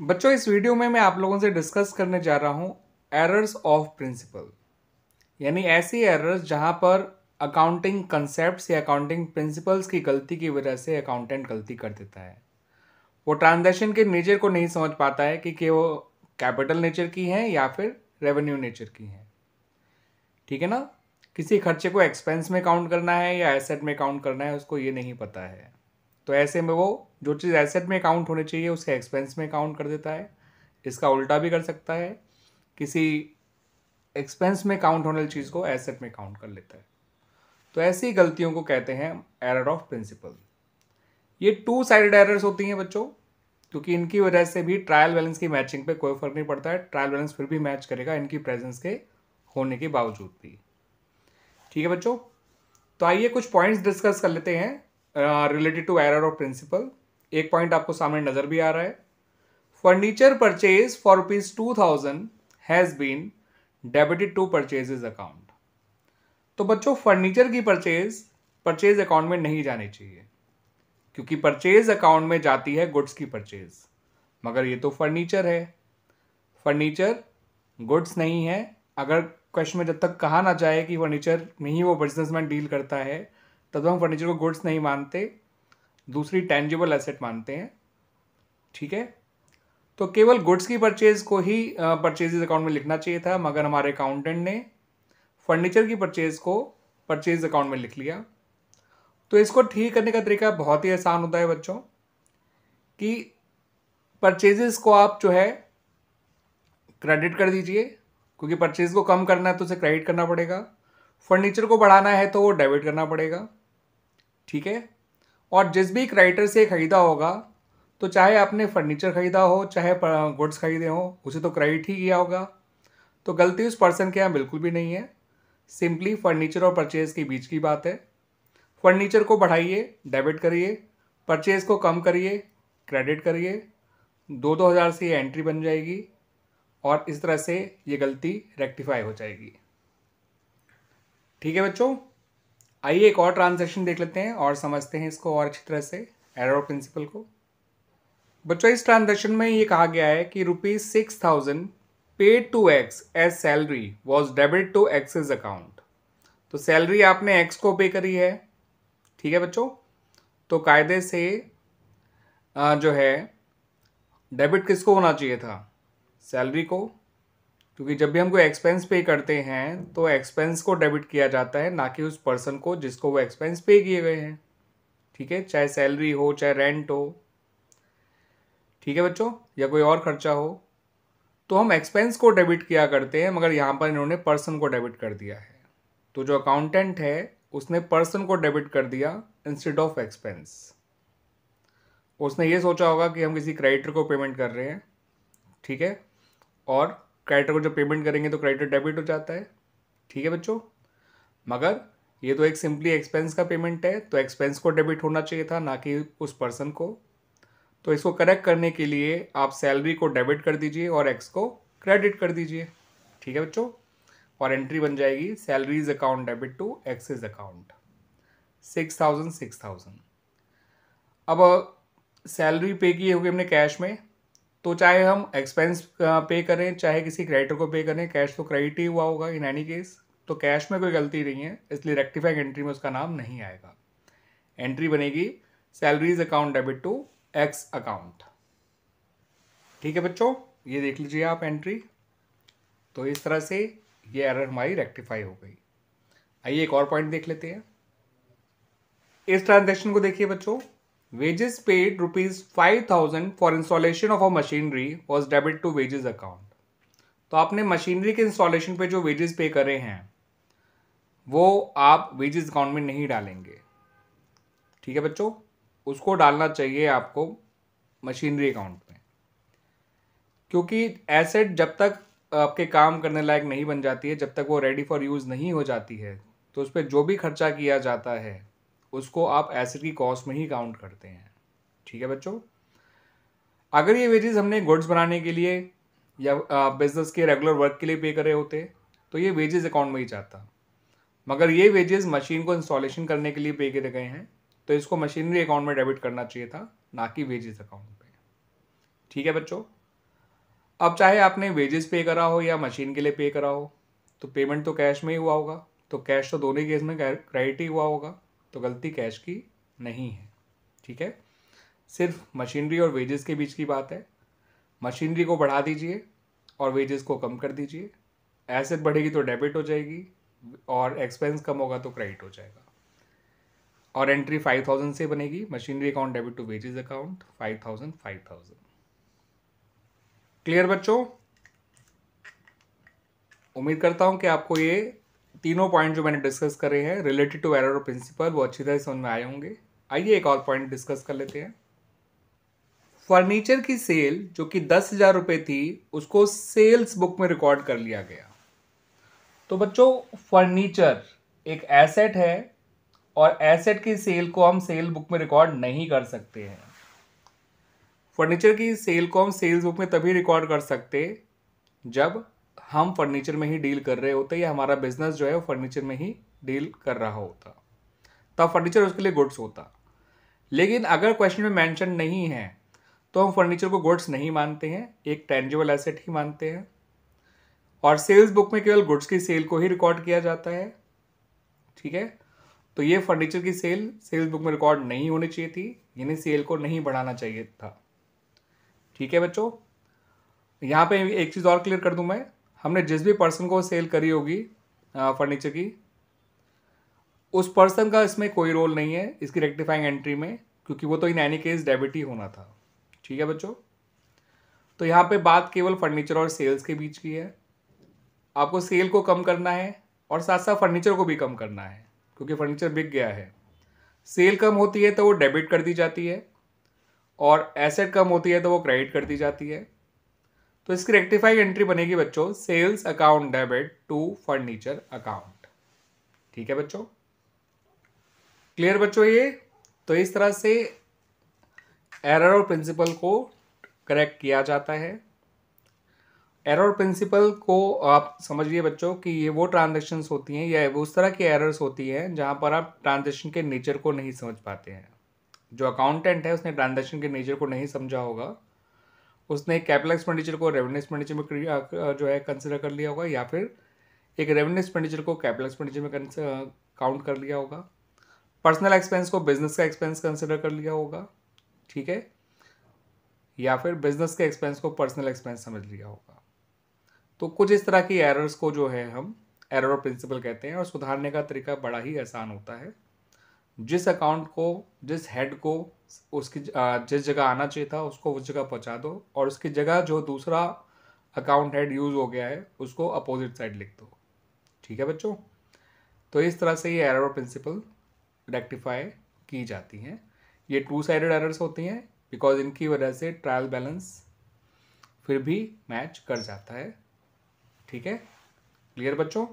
बच्चों इस वीडियो में मैं आप लोगों से डिस्कस करने जा रहा हूँ एरर्स ऑफ प्रिंसिपल यानी ऐसी एरर्स जहाँ पर अकाउंटिंग कंसेप्ट या अकाउंटिंग प्रिंसिपल्स की गलती की वजह से अकाउंटेंट गलती कर देता है वो ट्रांजेक्शन के नेचर को नहीं समझ पाता है कि, कि वो कैपिटल नेचर की हैं या फिर रेवेन्यू नेचर की हैं ठीक है ना किसी खर्चे को एक्सपेंस में काउंट करना है या एसेट में काउंट करना है उसको ये नहीं पता है तो ऐसे में वो जो चीज़ एसेट में काउंट होनी चाहिए उसके एक्सपेंस में काउंट कर देता है इसका उल्टा भी कर सकता है किसी एक्सपेंस में काउंट होने वाली चीज़ को एसेट में काउंट कर लेता है तो ऐसी गलतियों को कहते हैं एरर ऑफ प्रिंसिपल ये टू साइडेड एरर्स होती हैं बच्चों क्योंकि इनकी वजह से भी ट्रायल बैलेंस की मैचिंग पे कोई फर्क नहीं पड़ता है ट्रायल बैलेंस फिर भी मैच करेगा इनकी प्रेजेंस के होने के बावजूद भी ठीक है बच्चों तो आइए कुछ पॉइंट्स डिस्कस कर लेते हैं related to error of principle एक पॉइंट आपको सामने नज़र भी आ रहा है furniture purchase for rupees two thousand has been debited to purchases account तो बच्चों फर्नीचर की परचेज परचेज अकाउंट में नहीं जानी चाहिए क्योंकि परचेज अकाउंट में जाती है गुड्स की परचेज मगर ये तो फर्नीचर है फर्नीचर गुड्स नहीं है अगर क्वेश्चन में जब तक कहा ना जाए कि फर्नीचर में ही वो बिजनेसमैन डील करता है तब तो हम फर्नीचर को गुड्स नहीं मानते दूसरी टेंजिबल एसेट मानते हैं ठीक है तो केवल गुड्स की परचेज को ही परचेज अकाउंट में लिखना चाहिए था मगर हमारे अकाउंटेंट ने फर्नीचर की परचेज को परचेज अकाउंट में लिख लिया तो इसको ठीक करने का तरीका बहुत ही आसान होता है बच्चों कि परचेजेस को आप जो है क्रेडिट कर दीजिए क्योंकि परचेज को कम करना है तो उसे क्रेडिट करना पड़ेगा फर्नीचर को बढ़ाना है तो वो डेबिट करना पड़ेगा ठीक है और जिस भी एक राइटर से ख़रीदा होगा तो चाहे आपने फर्नीचर ख़रीदा हो चाहे गुड्स ख़रीदे हों उसे तो क्रेडिट ही किया होगा तो गलती उस पर्सन के यहाँ बिल्कुल भी नहीं है सिंपली फर्नीचर और परचेज़ के बीच की बात है फर्नीचर को बढ़ाइए डेबिट करिए परचेज़ को कम करिए क्रेडिट करिए दो दो हज़ार से ये एंट्री बन जाएगी और इस तरह से ये गलती रेक्टिफाई हो जाएगी ठीक है बच्चों आइए एक और ट्रांजेक्शन देख लेते हैं और समझते हैं इसको और अच्छी तरह से एरर प्रिंसिपल को बच्चों इस ट्रांजेक्शन में ये कहा गया है कि rupees six thousand paid to X as salary was debit to X's account तो सैलरी आपने एक्स को पे करी है ठीक है बच्चों तो कायदे से जो है डेबिट किसको होना चाहिए था सैलरी को क्योंकि जब भी हम कोई एक्सपेंस पे करते हैं तो एक्सपेंस को डेबिट किया जाता है ना कि उस पर्सन को जिसको वो एक्सपेंस पे किए गए हैं ठीक है चाहे सैलरी हो चाहे रेंट हो ठीक है बच्चों या कोई और खर्चा हो तो हम एक्सपेंस को डेबिट किया करते हैं मगर यहाँ पर इन्होंने पर्सन को डेबिट कर दिया है तो जो अकाउंटेंट है उसने पर्सन को डेबिट कर दिया इंस्टेड ऑफ एक्सपेंस उसने ये सोचा होगा कि हम किसी क्रेडिटर को पेमेंट कर रहे हैं ठीक है और क्रेडिटर को जब पेमेंट करेंगे तो क्रेडिटर डेबिट हो जाता है ठीक है बच्चों मगर ये तो एक सिंपली एक्सपेंस का पेमेंट है तो एक्सपेंस को डेबिट होना चाहिए था ना कि उस पर्सन को तो इसको करेक्ट करने के लिए आप सैलरी को डेबिट कर दीजिए और एक्स को क्रेडिट कर दीजिए ठीक है बच्चों और एंट्री बन जाएगी salaries account debit to X's account six thousand six thousand अब सैलरी पे की होगी हमने कैश में तो चाहे हम एक्सपेंस पे करें चाहे किसी क्रेडिटर को पे करें कैश तो क्रेडिट ही हुआ होगा इन एनी केस तो कैश में कोई गलती नहीं है इसलिए रेक्टिफाइड एंट्री में उसका नाम नहीं आएगा एंट्री बनेगी salaries account debit to X account ठीक है बच्चों ये देख लीजिए आप एंट्री तो इस तरह से ये एरर हमारी रेक्टिफाई हो गई आइए एक और पॉइंट देख लेते हैं इस ट्रांजेक्शन को देखिए बच्चों Wages paid rupees 5000 for installation of a machinery was debit to wages account तो आपने मशीनरी के इंस्टॉलेशन पे जो वेजेस पे करे हैं वो आप वेजेस अकाउंट में नहीं डालेंगे ठीक है बच्चों उसको डालना चाहिए आपको मशीनरी अकाउंट में क्योंकि एसेट जब तक आपके काम करने लायक नहीं बन जाती है जब तक वो रेडी फॉर यूज़ नहीं हो जाती है तो उस पर जो भी खर्चा किया जाता है उसको आप एसिड की कॉस्ट में ही काउंट करते हैं ठीक है बच्चों अगर ये वेजेस हमने गुड्स बनाने के लिए या बिजनेस के रेगुलर वर्क के लिए पे कर रहे होते तो ये वेजेस अकाउंट में ही जाता मगर ये वेजेस मशीन को इंस्टॉलेशन करने के लिए पे किए गए हैं तो इसको मशीनरी अकाउंट में डेबिट करना चाहिए था ना कि वेजेस अकाउंट पे ठीक है बच्चों अब चाहे आपने वेजेस पे करा हो या मशीन के लिए पे करा हो तो पेमेंट तो कैश में ही हुआ होगा तो कैश तो दोनों केस में क्रेडिट ही हुआ होगा तो गलती कैश की नहीं है ठीक है सिर्फ मशीनरी और वेजेस के बीच की बात है मशीनरी को बढ़ा दीजिए और वेजेस को कम कर दीजिए एसेट बढ़ेगी तो डेबिट हो जाएगी और एक्सपेंस कम होगा तो क्रेडिट हो जाएगा और एंट्री फाइव थाउजेंड से बनेगी machinery account debit to wages account five thousand five thousand clear बच्चों उम्मीद करता हूं कि आपको ये तीनों पॉइंट जो मैंने डिस्कस करे हैं रिलेटेड टू एरर प्रिंसिपल वो अच्छी तरह समझ में आए होंगे आइए एक और पॉइंट डिस्कस कर लेते हैं फर्नीचर की सेल जो कि दस हज़ार रुपये थी उसको सेल्स बुक में रिकॉर्ड कर लिया गया तो बच्चों फर्नीचर एक एसेट है और एसेट की सेल को हम सेल बुक में रिकॉर्ड नहीं कर सकते हैं फर्नीचर की सेल को हम सेल्स बुक में तभी रिकॉर्ड कर सकते जब हम फर्नीचर में ही डील कर रहे होते या हमारा बिजनेस जो है वो फर्नीचर में ही डील कर रहा होता तब फर्नीचर उसके लिए गुड्स होता लेकिन अगर क्वेश्चन में मेंशन नहीं है तो हम फर्नीचर को गुड्स नहीं मानते हैं एक टेंजिबल एसेट ही मानते हैं और सेल्स बुक में केवल गुड्स की सेल को ही रिकॉर्ड किया जाता है ठीक है तो ये फर्नीचर की सेल सेल्स बुक में रिकॉर्ड नहीं होनी चाहिए थी यानी सेल को नहीं बढ़ाना चाहिए था ठीक है बच्चों यहाँ पे एक चीज़ और क्लियर कर दूँ मैं हमने जिस भी पर्सन को सेल करी होगी फर्नीचर की उस पर्सन का इसमें कोई रोल नहीं है इसकी रेक्टिफाइंग एंट्री में क्योंकि वो तो इन एनी केस डेबिट ही होना था ठीक है बच्चों तो यहाँ पे बात केवल फर्नीचर और सेल्स के बीच की है आपको सेल को कम करना है और साथ साथ फर्नीचर को भी कम करना है क्योंकि फर्नीचर बिक गया है सेल कम होती है तो वो डेबिट कर दी जाती है और एसेट कम होती है तो वो क्रेडिट कर दी जाती है तो इसकी रेक्टिफाइड एंट्री बनेगी बच्चों sales account debit to furniture account ठीक है बच्चों क्लियर बच्चों ये तो इस तरह से एरर और प्रिंसिपल को करेक्ट किया जाता है एरर प्रिंसिपल को आप समझिए बच्चों कि ये वो ट्रांजेक्शन्स होती हैं या उस तरह की एरर्स होती हैं जहां पर आप ट्रांजेक्शन के नेचर को नहीं समझ पाते हैं जो अकाउंटेंट है उसने ट्रांजेक्शन के नेचर को नहीं समझा होगा उसने कैपिटल एक्सपेंडिचर को रेवेन्यू एक्सपेंडिचर में जो है कंसिडर कर लिया होगा या फिर एक रेवेन्यू एक्सपेंडिचर को कैपिटल एक्सपेंडिचर में काउंट कर लिया होगा पर्सनल एक्सपेंस को बिजनेस का एक्सपेंस कंसिडर कर लिया होगा ठीक है या फिर बिजनेस के एक्सपेंस को पर्सनल एक्सपेंस समझ लिया होगा तो कुछ इस तरह की एरर्स को जो है हम एरर प्रिंसिपल कहते हैं और सुधारने का तरीका बड़ा ही आसान होता है जिस अकाउंट को जिस हेड को उसकी जिस जगह आना चाहिए था उसको उस जगह पहुंचा दो और उसकी जगह जो दूसरा अकाउंट हेड यूज़ हो गया है उसको अपोजिट साइड लिख दो ठीक है बच्चों तो इस तरह से ये एरर प्रिंसिपल रेक्टिफाई की जाती हैं ये टू साइडेड एरर्स होती हैं बिकॉज इनकी वजह से ट्रायल बैलेंस फिर भी मैच कर जाता है ठीक है क्लियर बच्चों